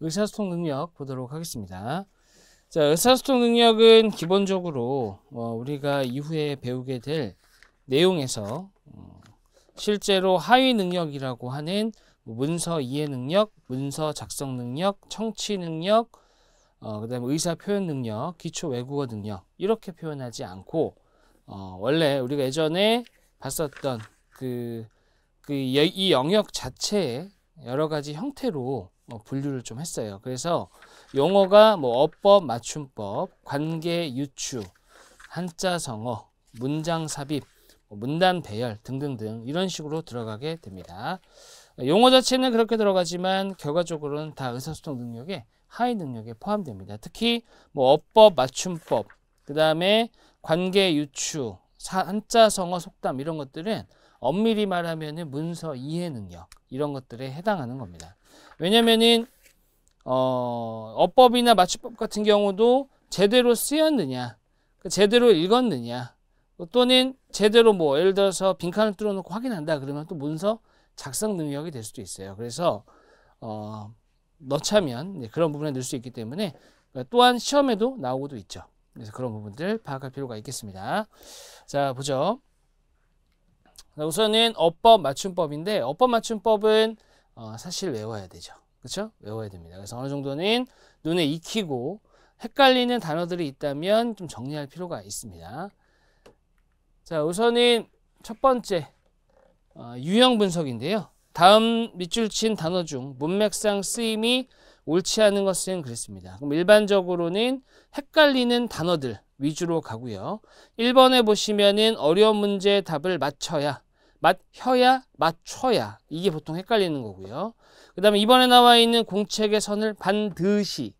의사소통 능력 보도록 하겠습니다. 자, 의사소통 능력은 기본적으로 어, 우리가 이후에 배우게 될 내용에서 어, 실제로 하위 능력이라고 하는 뭐 문서 이해 능력, 문서 작성 능력, 청취 능력, 어, 그 다음에 의사 표현 능력, 기초 외국어 능력 이렇게 표현하지 않고 어, 원래 우리가 예전에 봤었던 그, 그, 이 영역 자체에 여러 가지 형태로 뭐 분류를 좀 했어요. 그래서 용어가 뭐 어법, 맞춤법, 관계 유추, 한자 성어, 문장 삽입, 뭐 문단 배열 등등등 이런 식으로 들어가게 됩니다. 용어 자체는 그렇게 들어가지만 결과적으로는 다 의사소통 능력에 하위 능력에 포함됩니다. 특히 뭐 어법, 맞춤법, 그 다음에 관계 유추, 한자 성어 속담 이런 것들은 엄밀히 말하면 문서 이해 능력 이런 것들에 해당하는 겁니다. 왜냐면은 어, 어법이나 맞춤법 같은 경우도 제대로 쓰였느냐, 그 제대로 읽었느냐, 또는 제대로 뭐 예를 들어서 빈칸을 뚫어놓고 확인한다 그러면 또 문서 작성 능력이 될 수도 있어요. 그래서 어, 넣자면 그런 부분에 넣을 수 있기 때문에 또한 시험에도 나오고도 있죠. 그래서 그런 부분들 파악할 필요가 있겠습니다. 자 보죠. 우선은 어법 맞춤법인데 어법 맞춤법은 어, 사실 외워야 되죠. 그렇죠? 외워야 됩니다. 그래서 어느 정도는 눈에 익히고 헷갈리는 단어들이 있다면 좀 정리할 필요가 있습니다. 자, 우선은 첫 번째 어, 유형 분석인데요. 다음 밑줄 친 단어 중 문맥상 쓰임이 옳지 않은 것은 그랬습니다. 그럼 일반적으로는 헷갈리는 단어들 위주로 가고요. 1번에 보시면은 어려운 문제의 답을 맞춰야 맞혀야 맞춰야 이게 보통 헷갈리는 거고요. 그 다음에 이번에 나와 있는 공책의 선을 반드시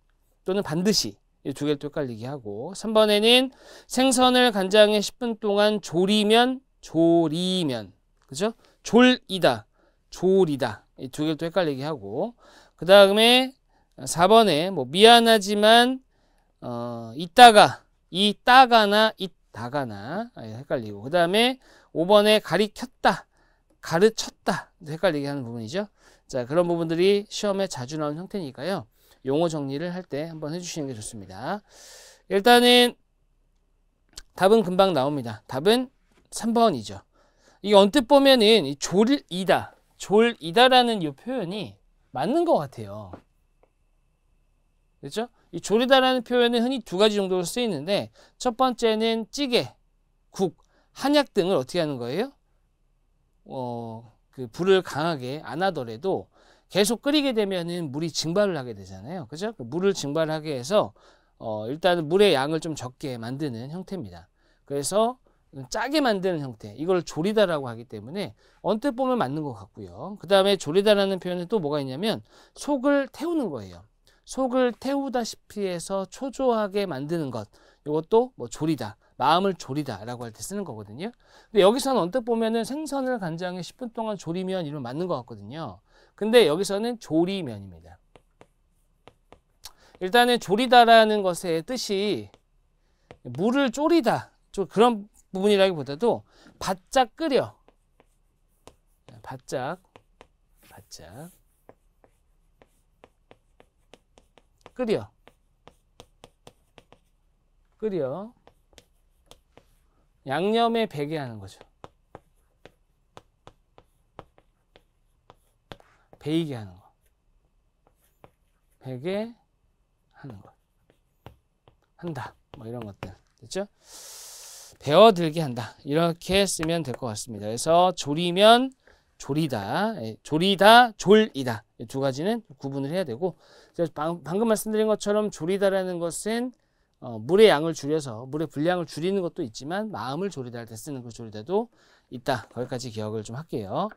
또는 반드시 이 두 개를 또 헷갈리게 하고 3번에는 생선을 간장에 10분 동안 조리면 조리면 그죠? 졸이다 졸이다 이 두 개를 또 헷갈리게 하고 그 다음에 4번에 뭐 미안하지만 어 이따가 이따가나 이따가나 아, 헷갈리고 그 다음에 5번에 가리켰다, 가르쳤다 헷갈리게 하는 부분이죠. 자 그런 부분들이 시험에 자주 나오는 형태니까요. 용어 정리를 할 때 한번 해주시는 게 좋습니다. 일단은 답은 금방 나옵니다. 답은 3번이죠. 이 언뜻 보면은 이 졸이다, 졸이다라는 이 표현이 맞는 것 같아요. 그렇죠? 이 졸이다라는 표현은 흔히 두 가지 정도로 쓰이는데 첫 번째는 찌개, 국, 한약 등을 어떻게 하는 거예요? 어, 그 불을 강하게 안 하더라도 계속 끓이게 되면은 물이 증발을 하게 되잖아요. 그죠? 그 물을 증발하게 해서 어, 일단 물의 양을 좀 적게 만드는 형태입니다. 그래서 짜게 만드는 형태 이걸 조리다라고 하기 때문에 언뜻 보면 맞는 것 같고요 그 다음에 조리다라는 표현에 또 뭐가 있냐면 속을 태우는 거예요 속을 태우다시피 해서 초조하게 만드는 것 이것도 뭐 조리다 마음을 졸이다라고 할 때 쓰는 거거든요. 근데 여기서는 언뜻 보면은 생선을 간장에 10분 동안 졸이면 이름 맞는 것 같거든요. 근데 여기서는 조리면입니다. 일단은 조리다라는 것의 뜻이 물을 졸이다 좀 그런 부분이라기보다도 바짝 끓여 바짝 바짝 끓여 끓여 양념에 배게 하는 거죠. 배이게 하는 거. 배게 하는 거. 한다. 뭐 이런 것들. 됐죠? 배어들게 한다. 이렇게 쓰면 될 것 같습니다. 그래서 조리면 조리다. 조리다, 졸이다. 예, 두 가지는 구분을 해야 되고 방금 말씀드린 것처럼 조리다라는 것은 어, 물의 양을 줄여서 물의 분량을 줄이는 것도 있지만 마음을 조리다할 때 쓰는 그 조리다도 있다. 거기까지 기억을 좀 할게요.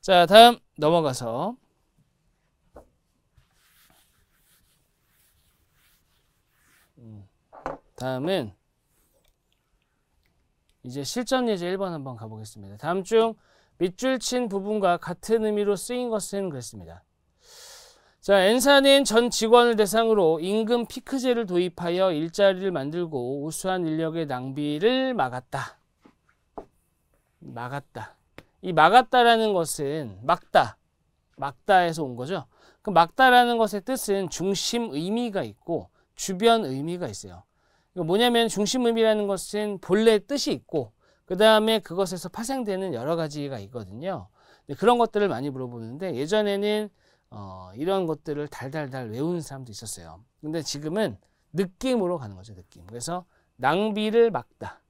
자, 다음 넘어가서 음, 다음은 이제 실전 예제 1번 한번 가보겠습니다. 다음 중 밑줄 친 부분과 같은 의미로 쓰인 것은 그랬습니다. 자, 엔사는 전 직원을 대상으로 임금 피크제를 도입하여 일자리를 만들고 우수한 인력의 낭비를 막았다. 막았다. 이 막았다라는 것은 막다. 막다에서 온 거죠. 그 막다라는 것의 뜻은 중심 의미가 있고 주변 의미가 있어요. 뭐냐면 중심 의미라는 것은 본래 뜻이 있고 그 다음에 그것에서 파생되는 여러 가지가 있거든요. 네, 그런 것들을 많이 물어보는데 예전에는 어, 이런 것들을 달달달 외운 사람도 있었어요. 근데 지금은 느낌으로 가는 거죠, 느낌. 그래서 낭비를 막다.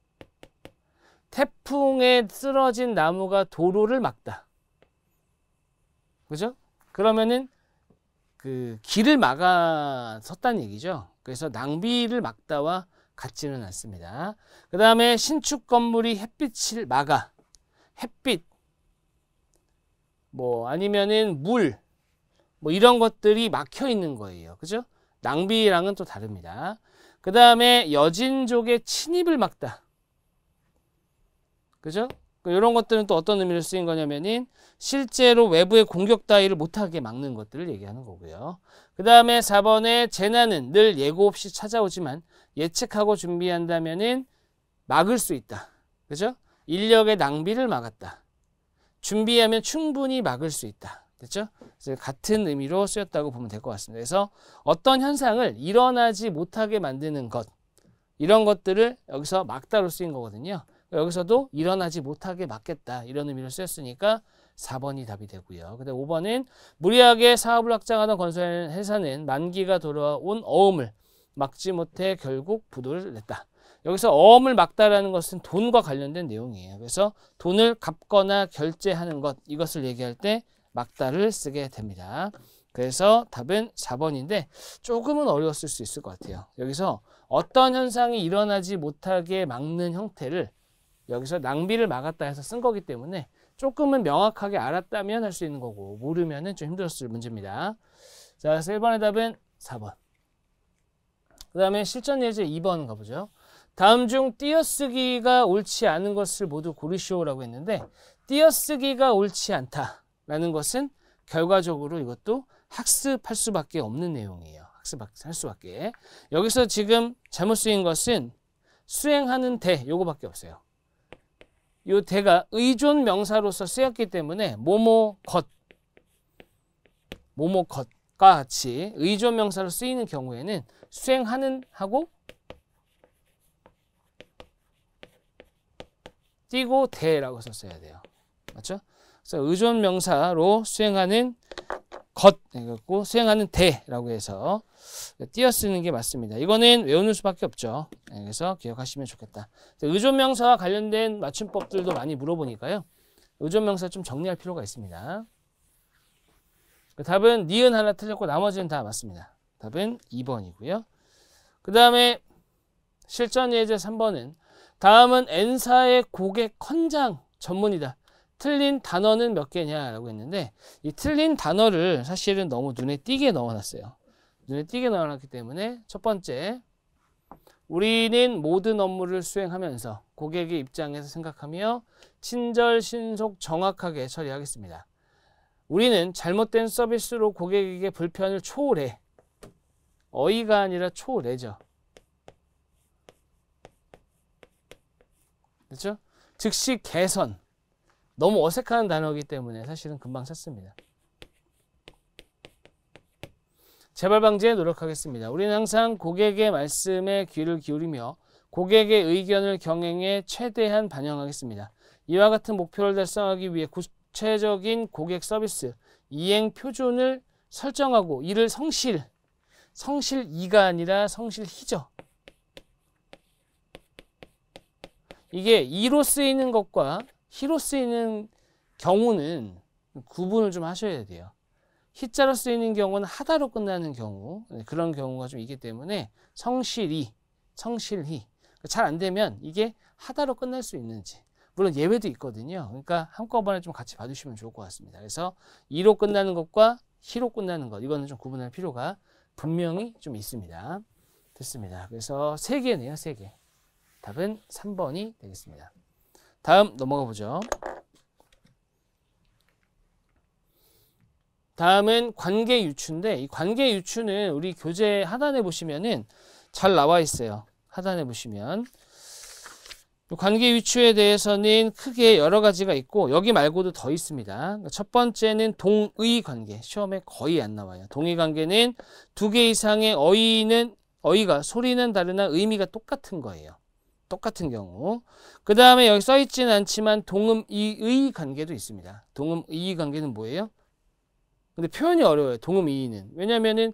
태풍에 쓰러진 나무가 도로를 막다. 그죠? 그러면은 그 길을 막아섰다는 얘기죠. 그래서 낭비를 막다와 같지는 않습니다. 그 다음에 신축 건물이 햇빛을 막아. 햇빛. 뭐 아니면은 물. 뭐 이런 것들이 막혀 있는 거예요. 그죠? 낭비랑은 또 다릅니다. 그 다음에 여진족의 침입을 막다. 그죠? 이런 그 것들은 또 어떤 의미로 쓰인 거냐면은 실제로 외부의 공격 따위를 못하게 막는 것들을 얘기하는 거고요. 그 다음에 4번에 재난은 늘 예고 없이 찾아오지만 예측하고 준비한다면은 막을 수 있다. 그죠? 인력의 낭비를 막았다. 준비하면 충분히 막을 수 있다. 됐죠? 그렇죠? 그래서 같은 의미로 쓰였다고 보면 될 것 같습니다. 그래서 어떤 현상을 일어나지 못하게 만드는 것 이런 것들을 여기서 막다로 쓰인 거거든요. 여기서도 일어나지 못하게 막겠다 이런 의미로 쓰였으니까 4번이 답이 되고요. 근데 5번은 무리하게 사업을 확장하던 건설 회사는 만기가 돌아온 어음을 막지 못해 결국 부도를 냈다. 여기서 어음을 막다라는 것은 돈과 관련된 내용이에요. 그래서 돈을 갚거나 결제하는 것 이것을 얘기할 때 막다를 쓰게 됩니다. 그래서 답은 4번인데 조금은 어려웠을 수 있을 것 같아요. 여기서 어떤 현상이 일어나지 못하게 막는 형태를 여기서 낭비를 막았다 해서 쓴 거기 때문에 조금은 명확하게 알았다면 할 수 있는 거고 모르면 좀 힘들었을 문제입니다. 자, 그래서 1번의 답은 4번. 그 다음에 실전 예제 2번 가보죠. 다음 중 띄어쓰기가 옳지 않은 것을 모두 고르시오라고 했는데 띄어쓰기가 옳지 않다. 라는 것은 결과적으로 이것도 학습할 수밖에 없는 내용이에요. 학습할 수밖에. 여기서 지금 잘못 쓰인 것은 수행하는 대 요거밖에 없어요. 요 대가 의존 명사로서 쓰였기 때문에 모모 것 모모 것과 같이 의존 명사로 쓰이는 경우에는 수행하는 하고 띄고 대라고 썼어야 돼요. 맞죠? 그래서 의존 명사로 수행하는 것, 그리고 수행하는 대라고 해서 띄어쓰는 게 맞습니다. 이거는 외우는 수밖에 없죠. 예, 그래서 기억하시면 좋겠다. 의존 명사와 관련된 맞춤법들도 많이 물어보니까요. 의존 명사 좀 정리할 필요가 있습니다. 그 답은 니은 하나 틀렸고 나머지는 다 맞습니다. 답은 2번이고요. 그 다음에 실전 예제 3번은 다음은 N사의 고객 헌장 전문이다. 틀린 단어는 몇 개냐라고 했는데 이 틀린 단어를 사실은 너무 눈에 띄게 넣어놨어요. 눈에 띄게 넣어놨기 때문에 첫 번째 우리는 모든 업무를 수행하면서 고객의 입장에서 생각하며 친절, 신속, 정확하게 처리하겠습니다. 우리는 잘못된 서비스로 고객에게 불편을 초월해 어이가 아니라 초월해죠. 그렇죠? 즉시 개선 너무 어색한 단어이기 때문에 사실은 금방 샀습니다. 재발 방지에 노력하겠습니다. 우리는 항상 고객의 말씀에 귀를 기울이며 고객의 의견을 경영에 최대한 반영하겠습니다. 이와 같은 목표를 달성하기 위해 구체적인 고객 서비스, 이행 표준을 설정하고 이를 성실, 성실 이가 아니라 성실 희죠. 이게 이로 쓰이는 것과 히로 쓰이는 경우는 구분을 좀 하셔야 돼요. 히자로 쓰이는 경우는 하다로 끝나는 경우 네, 그런 경우가 좀 있기 때문에 성실히 성실히 그러니까 잘안 되면 이게 하다로 끝날 수 있는지 물론 예외도 있거든요. 그러니까 한꺼번에 좀 같이 봐주시면 좋을 것 같습니다. 그래서 이로 끝나는 것과 히로 끝나는 것 이거는 좀 구분할 필요가 분명히 좀 있습니다. 됐습니다. 그래서 세 개네요, 세 개. 3개. 답은 3번이 되겠습니다. 다음 넘어가 보죠. 다음은 관계 유추인데 이 관계 유추는 우리 교재 하단에 보시면은 잘 나와 있어요. 하단에 보시면 관계 유추에 대해서는 크게 여러 가지가 있고 여기 말고도 더 있습니다. 그러니까 첫 번째는 동의 관계. 시험에 거의 안 나와요. 동의 관계는 두 개 이상의 어의는 어의가 소리는 다르나 의미가 똑같은 거예요. 똑같은 경우 그 다음에 여기 써있진 않지만 동음이의 관계도 있습니다. 동음이의 관계는 뭐예요? 근데 표현이 어려워요. 동음이의는. 왜냐면은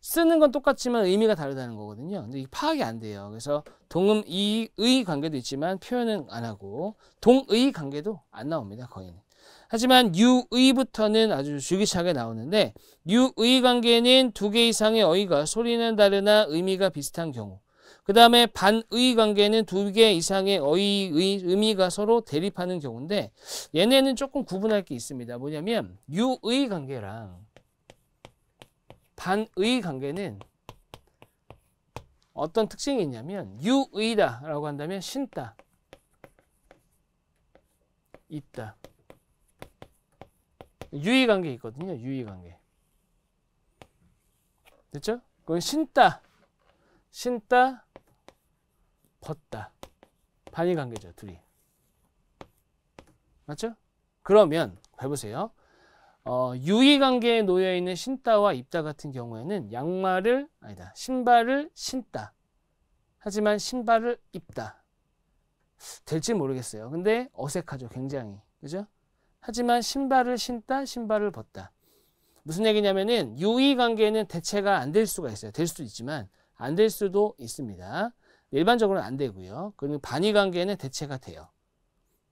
쓰는 건 똑같지만 의미가 다르다는 거거든요. 근데 이 파악이 안 돼요. 그래서 동음이의 관계도 있지만 표현은 안 하고 동의 관계도 안 나옵니다. 거의는. 하지만 유의부터는 아주 주기차게 나오는데 유의 관계는 두 개 이상의 어휘가 소리는 다르나 의미가 비슷한 경우 그 다음에 반의 관계는 두 개 이상의 어의의 의미가 서로 대립하는 경우인데 얘네는 조금 구분할 게 있습니다. 뭐냐면 유의 관계랑 반의 관계는 어떤 특징이 있냐면 유의다 라고 한다면 신다 있다 유의관계 있거든요 유의관계 됐죠? 그건 신다 신다 펐다. 반일 관계죠, 둘이. 맞죠? 그러면 해보세요. 어, 유의관계에 놓여있는 신다와 입다 같은 경우에는 양말을 아니다 신발을 신다 하지만 신발을 입다 될지 모르겠어요 근데 어색하죠 굉장히 그죠 하지만 신발을 신다 신발을 벗다 무슨 얘기냐면은 유의관계는 대체가 안 될 수가 있어요 될 수도 있지만 안 될 수도 있습니다 일반적으로는 안 되고요. 그리고 반의 관계는 대체가 돼요.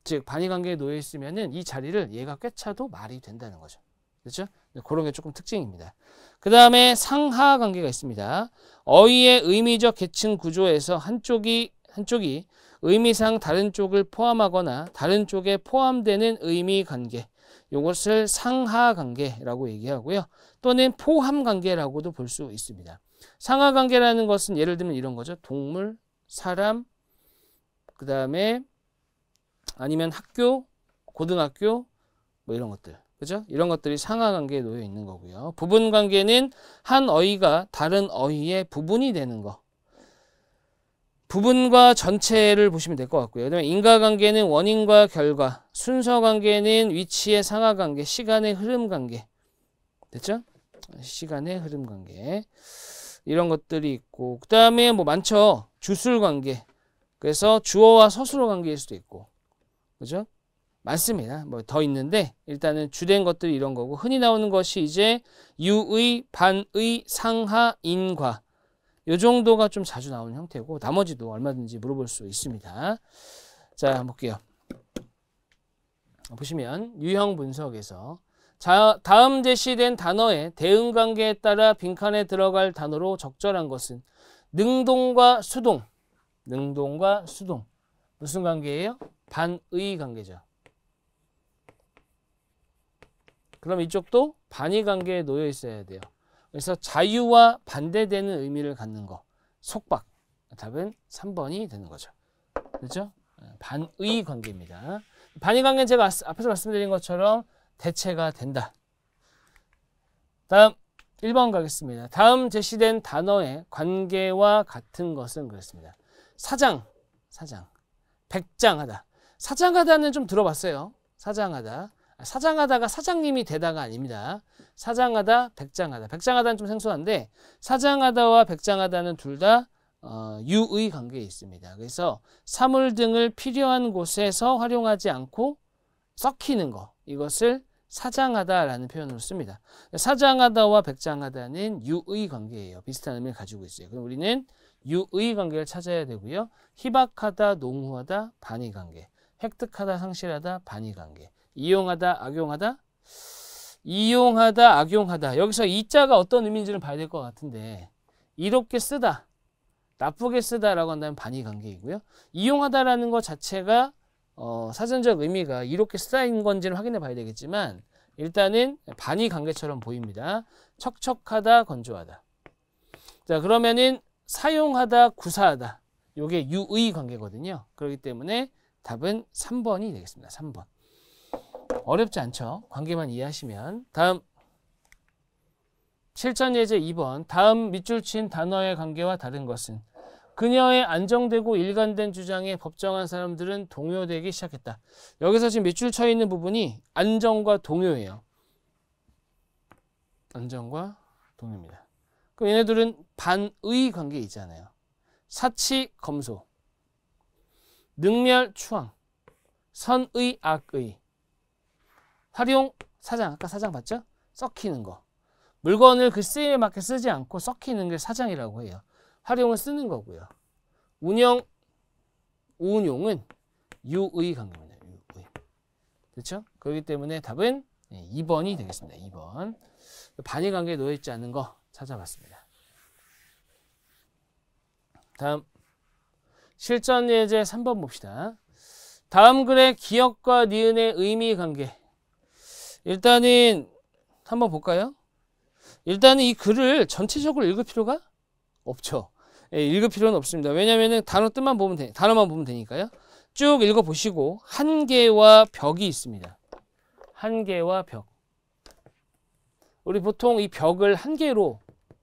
즉 반의 관계에 놓여 있으면은 이 자리를 얘가 꿰차도 말이 된다는 거죠. 그렇죠? 그런 게 조금 특징입니다. 그 다음에 상하 관계가 있습니다. 어휘의 의미적 계층 구조에서 한쪽이 한쪽이 의미상 다른 쪽을 포함하거나 다른 쪽에 포함되는 의미 관계 이것을 상하 관계라고 얘기하고요. 또는 포함 관계라고도 볼 수 있습니다. 상하 관계라는 것은 예를 들면 이런 거죠. 동물, 사람, 그 다음에 아니면 학교, 고등학교 뭐 이런 것들. 그죠? 이런 것들이 상하관계에 놓여 있는 거고요. 부분관계는 한 어휘가 다른 어휘의 부분이 되는 거. 부분과 전체를 보시면 될 것 같고요. 그다음에 인과관계는 원인과 결과, 순서관계는 위치의 상하관계, 시간의 흐름관계. 됐죠? 시간의 흐름관계. 이런 것들이 있고 그 다음에 뭐 많죠. 주술 관계. 그래서 주어와 서술어 관계일 수도 있고 그죠? 많습니다. 뭐 더 있는데 일단은 주된 것들이 이런 거고 흔히 나오는 것이 이제 유의, 반의, 상하, 인과 요 정도가 좀 자주 나오는 형태고 나머지도 얼마든지 물어볼 수 있습니다. 자, 한번 볼게요. 보시면 유형 분석에서 자, 다음 제시된 단어의 대응 관계에 따라 빈칸에 들어갈 단어로 적절한 것은 능동과 수동, 능동과 수동. 무슨 관계예요? 반의 관계죠. 그럼 이쪽도 반의 관계에 놓여 있어야 돼요. 그래서 자유와 반대되는 의미를 갖는 거. 속박. 답은 3번이 되는 거죠. 그렇죠? 아, 반의 관계입니다. 반의 관계는 제가 앞에서 말씀드린 것처럼 대체가 된다. 다음 1번 가겠습니다. 다음 제시된 단어의 관계와 같은 것은 그렇습니다. 사장, 사장, 백장하다. 사장하다는 좀 들어봤어요. 사장하다. 아, 사장하다가 사장님이 되다가 아닙니다. 사장하다, 백장하다. 백장하다는 좀 생소한데 사장하다와 백장하다는 둘다 어, 유의 관계에 있습니다. 그래서 사물 등을 필요한 곳에서 활용하지 않고 썩히는 것 이것을 사장하다라는 표현으로 씁니다. 사장하다와 백장하다는 유의 관계예요. 비슷한 의미를 가지고 있어요. 그럼 우리는 유의 관계를 찾아야 되고요. 희박하다, 농후하다, 반의 관계. 획득하다, 상실하다, 반의 관계. 이용하다, 악용하다. 이용하다, 악용하다. 여기서 이 자가 어떤 의미인지를 봐야 될 것 같은데 이롭게 쓰다, 나쁘게 쓰다라고 한다면 반의 관계이고요. 이용하다라는 것 자체가 어, 사전적 의미가 이렇게 쌓인 건지는 확인해 봐야 되겠지만 일단은 반이 관계처럼 보입니다. 척척하다, 건조하다. 자, 그러면은 사용하다, 구사하다. 요게 유의 관계거든요. 그렇기 때문에 답은 3번이 되겠습니다. 3번. 어렵지 않죠? 관계만 이해하시면. 다음. 실전 예제 2번. 다음 밑줄 친 단어의 관계와 다른 것은 그녀의 안정되고 일관된 주장에 법정한 사람들은 동요되기 시작했다. 여기서 지금 밑줄 쳐 있는 부분이 안정과 동요예요. 안정과 동요입니다. 그럼 얘네들은 반의 관계 있잖아요. 사치 검소, 능멸 추앙, 선의 악의, 활용 사장, 아까 사장 봤죠? 썩히는 거. 물건을 그 쓰임에 맞게 쓰지 않고 썩히는 게 사장이라고 해요. 활용을 쓰는 거고요. 운영, 운용은 유의 관계입니다. 유의. 그렇죠? 그렇기 때문에 답은 2번이 예, 되겠습니다. 2번. 반의 관계에 놓여있지 않는 거 찾아봤습니다. 다음 실전 예제 3번 봅시다. 다음 글의 기억과 니은의 의미 관계. 일단은 한번 볼까요? 일단은 이 글을 전체적으로 읽을 필요가 없죠. 예, 읽을 필요는 없습니다. 왜냐면 단어 뜻만 보면 돼. 단어만 보면 되니까요. 쭉 읽어 보시고 한계와 벽이 있습니다. 한계와 벽. 우리 보통 이 벽을 한계로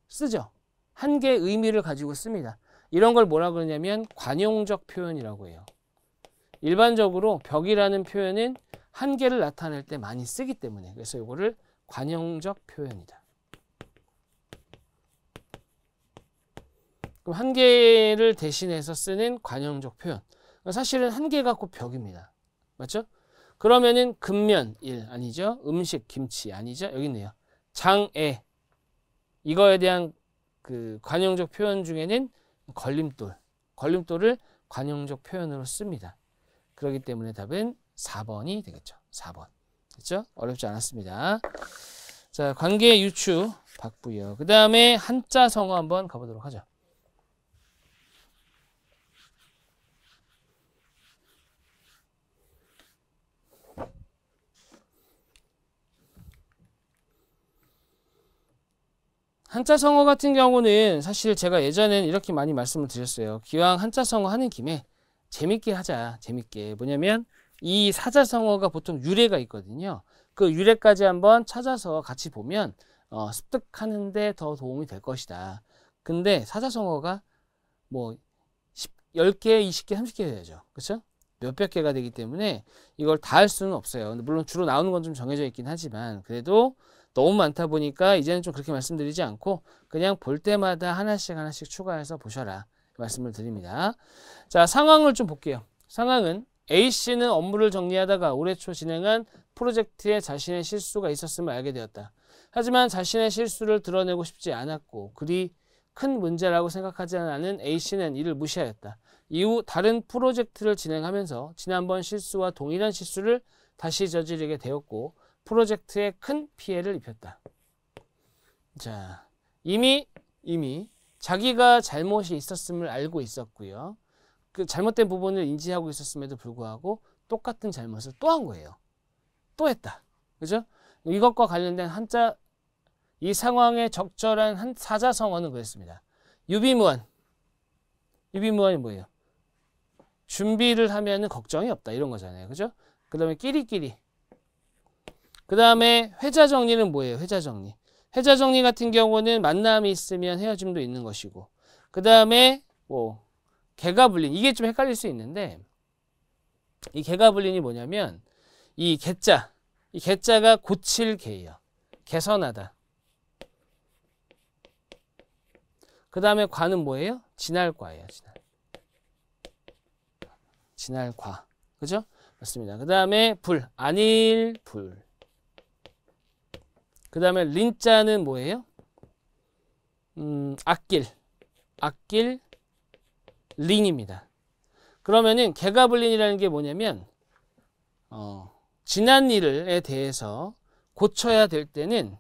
쓰죠. 한계의 의미를 가지고 씁니다. 이런 걸 뭐라 그러냐면 관용적 표현이라고 해요. 일반적으로 벽이라는 표현은 한계를 나타낼 때 많이 쓰기 때문에 그래서 이거를 관용적 표현이다. 그럼 한계를 대신해서 쓰는 관형적 표현. 그러니까 사실은 한계 갖고 벽입니다. 맞죠? 그러면은 근면 일 아니죠? 음식 김치 아니죠? 여기 있네요. 장애 이거에 대한 그 관용적 표현 중에는 걸림돌 걸림돌을 관용적 표현으로 씁니다. 그렇기 때문에 답은 4번이 되겠죠. 4번 그렇죠? 어렵지 않았습니다. 자 관계 유추 박부여 그 다음에 한자 성어 한번 가보도록 하죠. 한자 성어 같은 경우는 사실 제가 예전엔 이렇게 많이 말씀을 드렸어요. 기왕 한자 성어 하는 김에 재밌게 하자. 재밌게. 뭐냐면 이 사자성어가 보통 유래가 있거든요. 그 유래까지 한번 찾아서 같이 보면 어, 습득하는데 더 도움이 될 것이다. 근데 사자성어가 뭐 10, 10개, 20개, 30개 해야죠. 그렇죠? 몇백 개가 되기 때문에 이걸 다 할 수는 없어요. 물론 주로 나오는 건 좀 정해져 있긴 하지만 그래도 너무 많다 보니까 이제는 좀 그렇게 말씀드리지 않고 그냥 볼 때마다 하나씩 하나씩 추가해서 보셔라 말씀을 드립니다. 자 상황을 좀 볼게요. 상황은 A씨는 업무를 정리하다가 올해 초 진행한 프로젝트에 자신의 실수가 있었음을 알게 되었다. 하지만 자신의 실수를 드러내고 싶지 않았고 그리 큰 문제라고 생각하지 않은 A씨는 이를 무시하였다. 이후 다른 프로젝트를 진행하면서 지난번 실수와 동일한 실수를 다시 저지르게 되었고 프로젝트에 큰 피해를 입혔다. 자, 이미 이미 자기가 잘못이 있었음을 알고 있었고요. 그 잘못된 부분을 인지하고 있었음에도 불구하고 똑같은 잘못을 또 한 거예요. 또 했다. 그죠? 이것과 관련된 한자 이 상황에 적절한 한 사자성어는 그랬습니다. 유비무한. 유비무한이 뭐예요? 준비를 하면 걱정이 없다 이런 거잖아요. 그죠? 그다음에 끼리끼리 그 다음에 회자 정리는 뭐예요? 회자 정리. 회자 정리 같은 경우는 만남이 있으면 헤어짐도 있는 것이고 그 다음에 뭐 개가 불린 이게 좀 헷갈릴 수 있는데 이 개가 불린이 뭐냐면 이 개자 이 개자가 고칠 개예요. 개선하다. 그 다음에 과는 뭐예요? 진할과예요. 진할. 진할과. 그죠? 맞습니다. 그 다음에 불. 아닐 불. 그 다음에 린자는 뭐예요? 음, 악길. 악길 린입니다. 그러면은 개가불린이라는 게 뭐냐면 어, 지난 일에 대해서 고쳐야 될 때는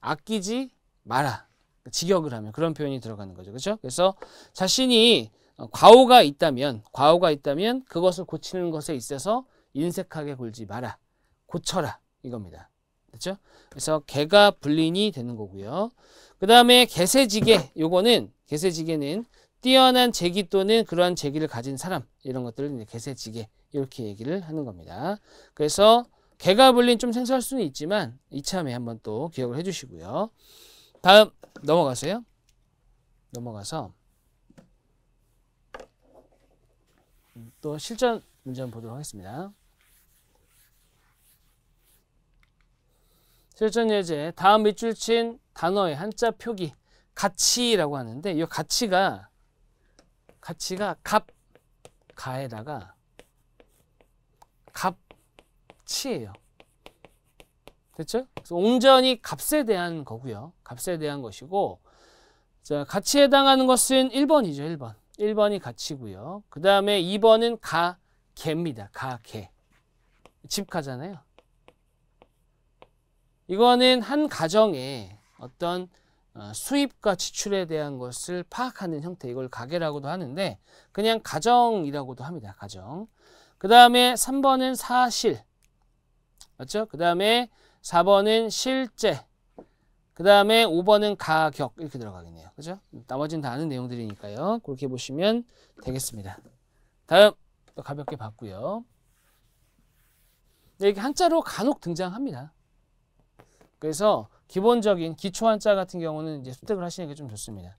아끼지 마라. 직역을 하면 그런 표현이 들어가는 거죠. 그렇죠? 그래서 자신이 과오가 있다면 과오가 있다면 그것을 고치는 것에 있어서 인색하게 굴지 마라. 고쳐라. 이겁니다. 그죠? 그래서 개가 불린이 되는 거고요. 그 다음에 개세지게 요거는 개세지게는 뛰어난 재기 또는 그러한 재기를 가진 사람 이런 것들을 이제 개세지게 이렇게 얘기를 하는 겁니다. 그래서 개가 불린 좀 생소할 수는 있지만 이참에 한번 또 기억을 해주시고요. 다음 넘어가세요. 넘어가서 또 실전 문제 한번 보도록 하겠습니다. 실전 예제 다음 밑줄 친 단어의 한자 표기 가치라고 하는데 이 가치가 가치가 값 가에다가 값치예요. 됐죠? 그래서 옹전이 값에 대한 거고요. 값에 대한 것이고 자, 가치에 해당하는 것은 1번이죠. 1번. 1번이 가치고요. 그 다음에 2번은 가, 개입니다. 가, 개. 집가잖아요. 이거는 한 가정의 어떤 어, 수입과 지출에 대한 것을 파악하는 형태 이걸 가계라고도 하는데 그냥 가정이라고도 합니다. 가정. 그 다음에 3번은 사실 맞죠? 그 다음에 4번은 실제 그 다음에 5번은 가격 이렇게 들어가겠네요. 그죠? 나머지는 다 아는 내용들이니까요. 그렇게 보시면 되겠습니다. 다음 가볍게 봤고요. 네, 이게 한자로 간혹 등장합니다. 그래서 기본적인 기초 한자 같은 경우는 이제 습득을 하시는 게 좀 좋습니다.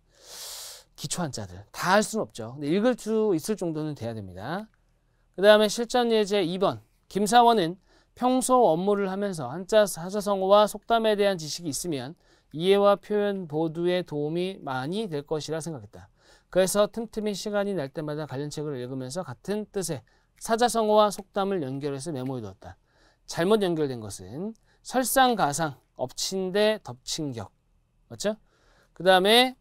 기초 한자들 다 할 수는 없죠. 근데 읽을 수 있을 정도는 돼야 됩니다. 그 다음에 실전 예제 2번 김사원은 평소 업무를 하면서 한자 사자성어와 속담에 대한 지식이 있으면 이해와 표현 보두에 도움이 많이 될 것이라 생각했다. 그래서 틈틈이 시간이 날 때마다 관련 책을 읽으면서 같은 뜻의 사자성어와 속담을 연결해서 메모해 두었다. 잘못 연결된 것은 설상가상 엎친 데 덮친 격. 맞죠? 그 다음에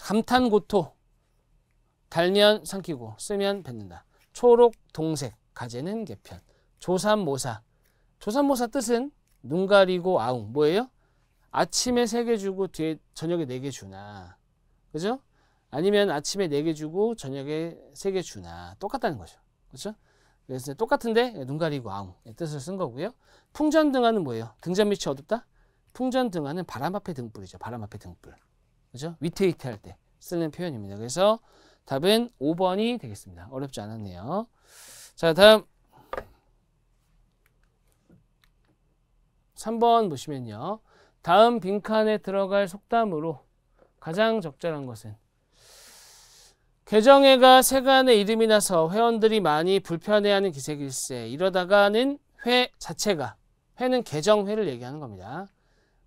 감탄고토. 달면 삼키고 쓰면 뱉는다. 초록, 동색, 가재는 개편. 조삼모사. 조삼모사 뜻은 눈 가리고 아웅. 뭐예요? 아침에 세 개 주고 뒤에 저녁에 네 개 주나. 그죠? 아니면 아침에 네 개 주고 저녁에 세 개 주나. 똑같다는 거죠. 그렇죠? 그래서 똑같은데 예, 눈 가리고 아웅 예, 뜻을 쓴 거고요. 풍전등화는 뭐예요? 등잔 밑이 어둡다? 풍전등화는 바람 앞에 등불이죠. 바람 앞에 등불. 그죠? 위태위태할 때 쓰는 표현입니다. 그래서 답은 5번이 되겠습니다. 어렵지 않았네요. 자, 다음 3번 보시면요. 다음 빈칸에 들어갈 속담으로 가장 적절한 것은 개정회가 세간의 이름이 나서 회원들이 많이 불편해하는 기색일세. 이러다가는 회 자체가 회는 개정회를 얘기하는 겁니다.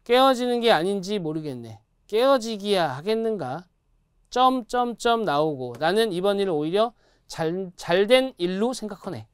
깨어지는 게 아닌지 모르겠네. 깨어지기야 하겠는가? 점점점 나오고 나는 이번 일을 오히려 잘, 잘된 일로 생각하네.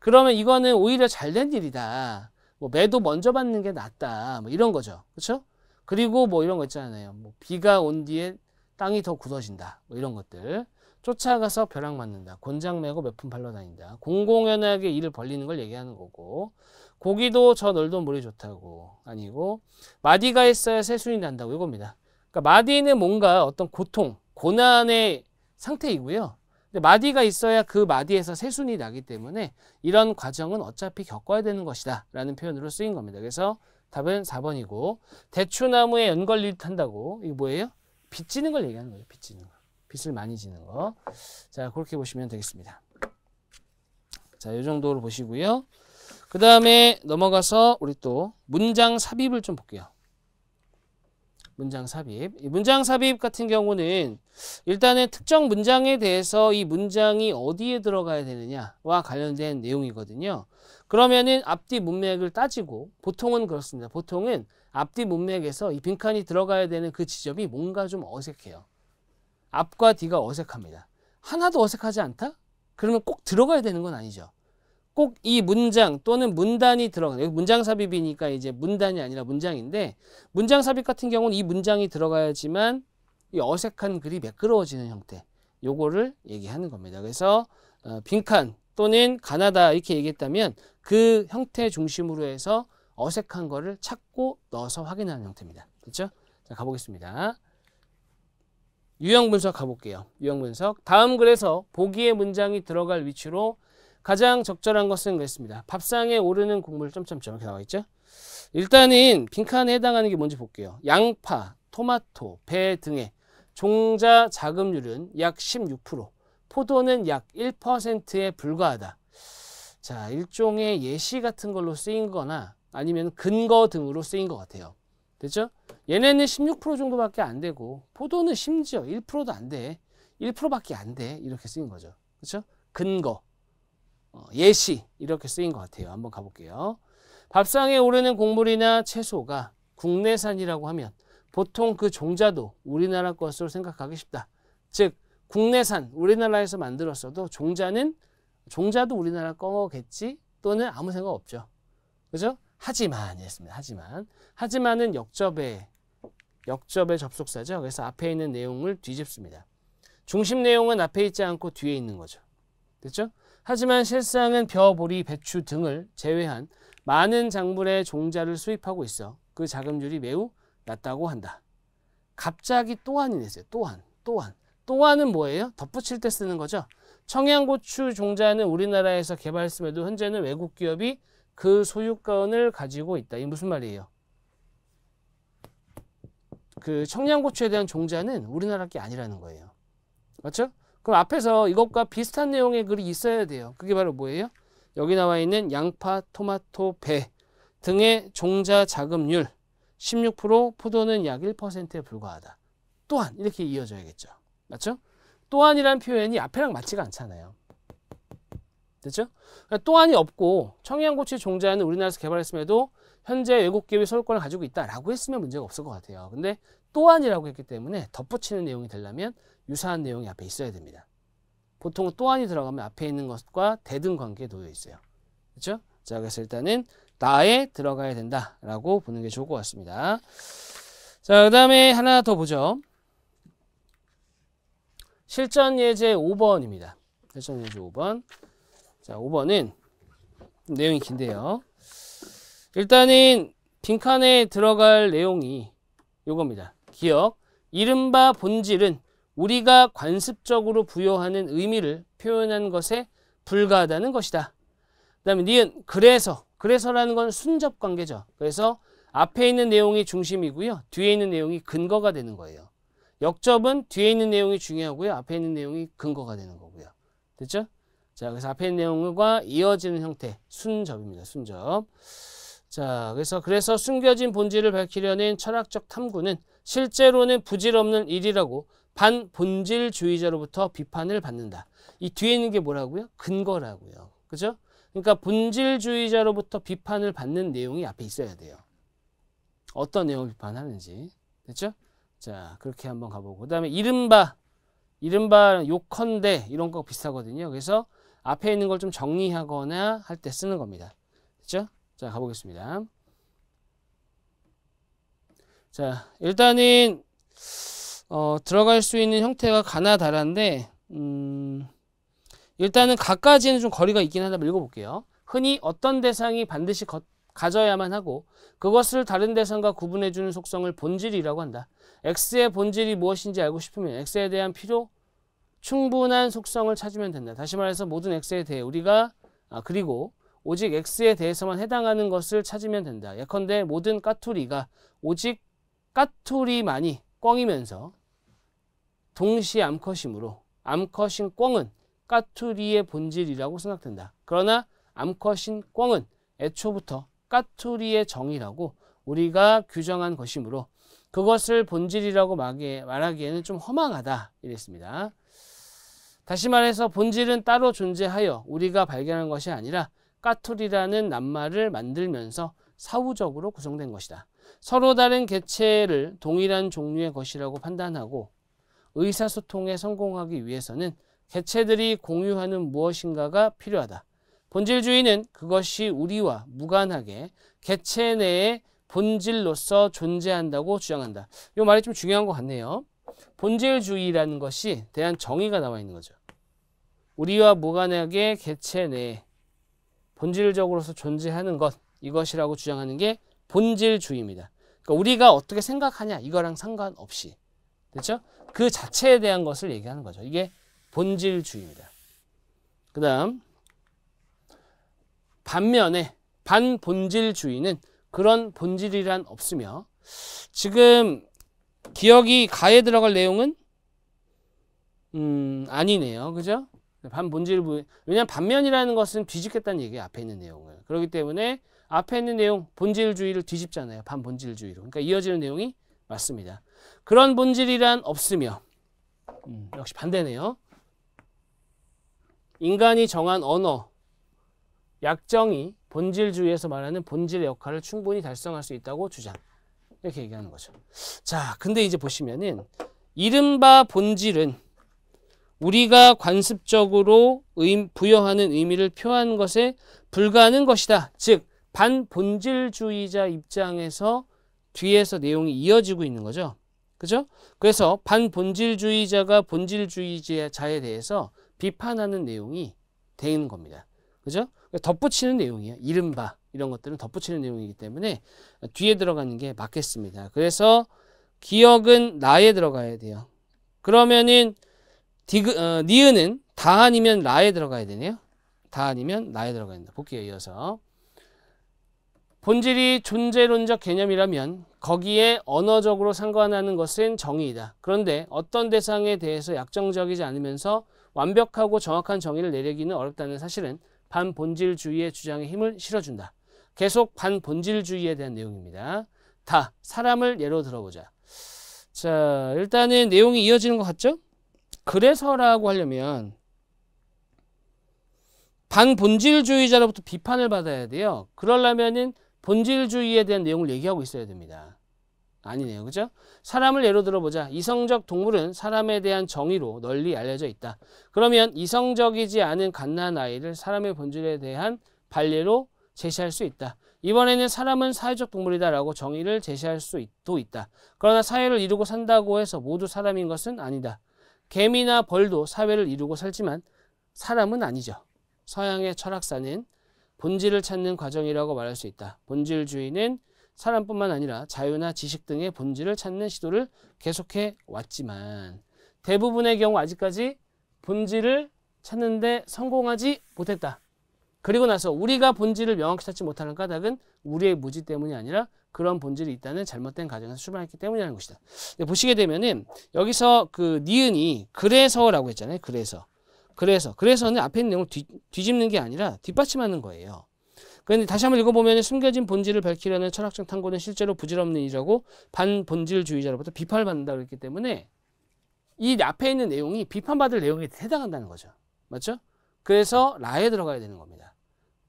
그러면 이거는 오히려 잘 된 일이다. 뭐 매도 먼저 받는 게 낫다. 뭐 이런 거죠. 그렇죠? 그리고 뭐 이런 거 있잖아요. 뭐 비가 온 뒤에 땅이 더 굳어진다. 뭐 이런 것들. 쫓아가서 벼락 맞는다. 곤장 메고 몇 푼 팔러 다닌다. 공공연하게 일을 벌리는 걸 얘기하는 거고 고기도 저 널던 물이 좋다고 아니고 마디가 있어야 세순이 난다고 이겁니다. 그러니까 마디는 뭔가 어떤 고통, 고난의 상태이고요. 근데 마디가 있어야 그 마디에서 세순이 나기 때문에 이런 과정은 어차피 겪어야 되는 것이다 라는 표현으로 쓰인 겁니다. 그래서 답은 4번이고 대추나무에 연걸일 탄다고 이거 뭐예요? 빚지는 걸 얘기하는 거예요. 빚지는 거. 빚을 많이 지는 거. 자, 그렇게 보시면 되겠습니다. 자, 이 정도로 보시고요. 그 다음에 넘어가서 우리 또 문장 삽입을 좀 볼게요. 문장 삽입. 이 문장 삽입 같은 경우는 일단은 특정 문장에 대해서 이 문장이 어디에 들어가야 되느냐와 관련된 내용이거든요. 그러면은 앞뒤 문맥을 따지고 보통은 그렇습니다. 보통은 앞뒤 문맥에서 이 빈칸이 들어가야 되는 그 지점이 뭔가 좀 어색해요. 앞과 뒤가 어색합니다. 하나도 어색하지 않다? 그러면 꼭 들어가야 되는 건 아니죠. 꼭이 문장 또는 문단이 들어가 여기 문장 삽입이니까 이제 문단이 아니라 문장인데 문장 삽입 같은 경우는 이 문장이 들어가야지만 이 어색한 글이 매끄러워지는 형태 요거를 얘기하는 겁니다. 그래서 어, 빈칸 또는 가나다 이렇게 얘기했다면 그 형태 중심으로 해서 어색한 거를 찾고 넣어서 확인하는 형태입니다. 그렇죠? 자 가보겠습니다. 유형 분석 가볼게요. 유형 분석. 다음 글에서 보기의 문장이 들어갈 위치로 가장 적절한 것은 그랬습니다. 밥상에 오르는 국물 점점점 이렇게 나와 있죠. 일단은 빈칸에 해당하는 게 뭔지 볼게요. 양파, 토마토, 배 등의 종자 자금률은 약 16%, 포도는 약 1%에 불과하다. 자, 일종의 예시 같은 걸로 쓰인 거나 아니면 근거 등으로 쓰인 것 같아요. 됐죠? 얘네는 16% 정도밖에 안 되고 포도는 심지어 1%도 안 돼. 1%밖에 안 돼. 이렇게 쓰인 거죠. 그렇죠? 근거. 어, 예시 이렇게 쓰인 것 같아요. 한번 가볼게요. 밥상에 오르는 곡물이나 채소가 국내산이라고 하면 보통 그 종자도 우리나라 것으로 생각하기 쉽다. 즉 국내산 우리나라에서 만들었어도 종자는 종자도 우리나라 거겠지 또는 아무 생각 없죠. 그죠? 하지만 이랬습니다. 하지만 하지만은 역접의 역접의 접속사죠. 그래서 앞에 있는 내용을 뒤집습니다. 중심 내용은 앞에 있지 않고 뒤에 있는 거죠. 됐죠? 하지만 실상은 벼, 보리, 배추 등을 제외한 많은 작물의 종자를 수입하고 있어 그 자금률이 매우 낮다고 한다. 갑자기 또한이 있요 또한, 또한. 또한은 뭐예요? 덧붙일 때 쓰는 거죠. 청양고추 종자는 우리나라에서 개발했음에도 현재는 외국 기업이 그 소유권을 가지고 있다. 이 무슨 말이에요? 그 청양고추에 대한 종자는 우리나라 게 아니라는 거예요. 맞죠? 그럼 앞에서 이것과 비슷한 내용의 글이 있어야 돼요. 그게 바로 뭐예요? 여기 나와 있는 양파, 토마토, 배 등의 종자 자금률 16% 포도는 약 1%에 불과하다. 또한 이렇게 이어져야겠죠. 맞죠? 또한이란 표현이 앞에랑 맞지가 않잖아요. 됐죠? 그러니까 또한이 없고 청양고추 의 종자는 우리나라에서 개발했음에도 현재 외국 기업이 소유권을 가지고 있다라고 했으면 문제가 없을 것 같아요. 근데 또한이라고 했기 때문에 덧붙이는 내용이 되려면 유사한 내용이 앞에 있어야 됩니다. 보통은 또한이 들어가면 앞에 있는 것과 대등 관계에 놓여 있어요. 그렇죠? 자, 그래서 일단은 나에 들어가야 된다라고 보는 게 좋을 것 같습니다. 자, 그 다음에 하나 더 보죠. 실전 예제 5번입니다. 실전 예제 5번. 자, 5번은 내용이 긴데요. 일단은 빈칸에 들어갈 내용이 요겁니다. 기억, 이른바 본질은 우리가 관습적으로 부여하는 의미를 표현한 것에 불과하다는 것이다. 그 다음에 니은 그래서 그래서라는 건 순접 관계죠. 그래서 앞에 있는 내용이 중심이고요. 뒤에 있는 내용이 근거가 되는 거예요. 역접은 뒤에 있는 내용이 중요하고요. 앞에 있는 내용이 근거가 되는 거고요. 됐죠? 자, 그래서 앞에 있는 내용과 이어지는 형태, 순접입니다. 순접. 자, 그래서 그래서 숨겨진 본질을 밝히려는 철학적 탐구는 실제로는 부질없는 일이라고 반본질주의자로부터 비판을 받는다. 이 뒤에 있는 게 뭐라고요? 근거라고요. 그죠? 그러니까 본질주의자로부터 비판을 받는 내용이 앞에 있어야 돼요. 어떤 내용을 비판하는지. 됐죠? 자, 그렇게 한번 가보고. 그 다음에 이른바, 이른바 요컨대 이런 거 비슷하거든요. 그래서 앞에 있는 걸 좀 정리하거나 할 때 쓰는 겁니다. 됐죠? 자, 가보겠습니다. 자, 일단은 어, 들어갈 수 있는 형태가 가나다란데 음, 일단은 각까지는 좀 거리가 있긴 하다 읽어볼게요. 흔히 어떤 대상이 반드시 거, 가져야만 하고 그것을 다른 대상과 구분해주는 속성을 본질이라고 한다. X의 본질이 무엇인지 알고 싶으면 X에 대한 필요 충분한 속성을 찾으면 된다. 다시 말해서 모든 X에 대해 우리가 아, 그리고 오직 X에 대해서만 해당하는 것을 찾으면 된다. 예컨대 모든 까투리가 오직 까투리만이 꽝이면서 동시 암컷이므로 암컷인 꿩은 까투리의 본질이라고 생각된다. 그러나 암컷인 꿩은 애초부터 까투리의 정이라고 우리가 규정한 것이므로 그것을 본질이라고 말하기에는 좀 허망하다 이랬습니다. 다시 말해서 본질은 따로 존재하여 우리가 발견한 것이 아니라 까투리라는 낱말을 만들면서 사후적으로 구성된 것이다. 서로 다른 개체를 동일한 종류의 것이라고 판단하고 의사소통에 성공하기 위해서는 개체들이 공유하는 무엇인가가 필요하다. 본질주의는 그것이 우리와 무관하게 개체 내에 본질로서 존재한다고 주장한다. 이 말이 좀 중요한 것 같네요. 본질주의라는 것이 대한 정의가 나와 있는 거죠. 우리와 무관하게 개체 내에 본질적으로서 존재하는 것 이것이라고 주장하는 게 본질주의입니다. 그러니까 우리가 어떻게 생각하냐 이거랑 상관없이 됐죠? 그 자체에 대한 것을 얘기하는 거죠. 이게 본질주의입니다. 그 다음 반면에 반본질주의는 그런 본질이란 없으며 지금 기억이 가에 들어갈 내용은 음 아니네요. 그죠? 반본질 부인 왜냐하면 반면이라는 것은 뒤집겠다는 얘기예요. 앞에 있는 내용을. 그렇기 때문에 앞에 있는 내용 본질주의를 뒤집잖아요. 반본질주의로. 그러니까 이어지는 내용이 맞습니다. 그런 본질이란 없으며 음, 역시 반대네요. 인간이 정한 언어, 약정이 본질주의에서 말하는 본질의 역할을 충분히 달성할 수 있다고 주장. 이렇게 얘기하는 거죠. 자, 근데 이제 보시면은 이른바 본질은 우리가 관습적으로 부여하는 의미를 표한 것에 불과하는 것이다. 즉, 반본질주의자 입장에서 뒤에서 내용이 이어지고 있는 거죠. 그죠? 그래서 반본질주의자가 본질주의자에 대해서 비판하는 내용이 되는 겁니다. 그죠? 덧붙이는 내용이에요. 이른바 이런 것들은 덧붙이는 내용이기 때문에 뒤에 들어가는 게 맞겠습니다. 그래서 기억은 나에 들어가야 돼요. 그러면은 디그, 어, 니은은 다 아니면 라에 들어가야 되네요. 다 아니면 나에 들어가야 된다. 볼게요. 이어서 본질이 존재론적 개념이라면 거기에 언어적으로 상관하는 것은 정의이다. 그런데 어떤 대상에 대해서 약정적이지 않으면서 완벽하고 정확한 정의를 내리기는 어렵다는 사실은 반본질주의의 주장에 힘을 실어준다. 계속 반본질주의에 대한 내용입니다. 다, 사람을 예로 들어보자. 자, 일단은 내용이 이어지는 것 같죠? 그래서라고 하려면 반본질주의자로부터 비판을 받아야 돼요. 그러려면은 본질주의에 대한 내용을 얘기하고 있어야 됩니다. 아니네요. 그죠? 사람을 예로 들어보자. 이성적 동물은 사람에 대한 정의로 널리 알려져 있다. 그러면 이성적이지 않은 갓난 아이를 사람의 본질에 대한 반례로 제시할 수 있다. 이번에는 사람은 사회적 동물이다라고 정의를 제시할 수도 있다. 그러나 사회를 이루고 산다고 해서 모두 사람인 것은 아니다. 개미나 벌도 사회를 이루고 살지만 사람은 아니죠. 서양의 철학사는 본질을 찾는 과정이라고 말할 수 있다. 본질주의는 사람뿐만 아니라 자유나 지식 등의 본질을 찾는 시도를 계속해 왔지만 대부분의 경우 아직까지 본질을 찾는데 성공하지 못했다. 그리고 나서 우리가 본질을 명확히 찾지 못하는 까닭은 우리의 무지 때문이 아니라 그런 본질이 있다는 잘못된 가정에서 출발했기 때문이라는 것이다. 보시게 되면은 여기서 그 니은이 그래서라고 했잖아요. 그래서 그래서 그래서는 앞에 있는 내용을 뒤, 뒤집는 게 아니라 뒷받침하는 거예요. 그런데 다시 한번 읽어보면 숨겨진 본질을 밝히려는 철학적 탐구는 실제로 부질없는 일이라고 반본질주의자로부터 비판받는다고 했기 때문에 이 앞에 있는 내용이 비판받을 내용에 해당한다는 거죠. 맞죠? 그래서 라에 들어가야 되는 겁니다.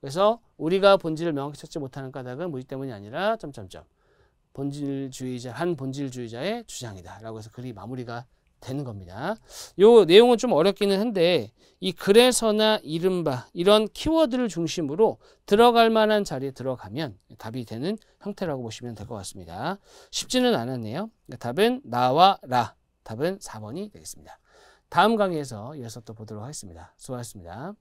그래서 우리가 본질을 명확히 찾지 못하는 까닭은 무엇 때문이 아니라 점점점 본질주의자 한 본질주의자의 주장이다 라고 해서 글이 마무리가 되는 겁니다. 요 내용은 좀 어렵기는 한데 이 그래서나 이른바 이런 키워드를 중심으로 들어갈 만한 자리에 들어가면 답이 되는 형태라고 보시면 될 것 같습니다. 쉽지는 않았네요. 답은 나와 라. 답은 4번이 되겠습니다. 다음 강의에서 이어서 또 보도록 하겠습니다. 수고하셨습니다.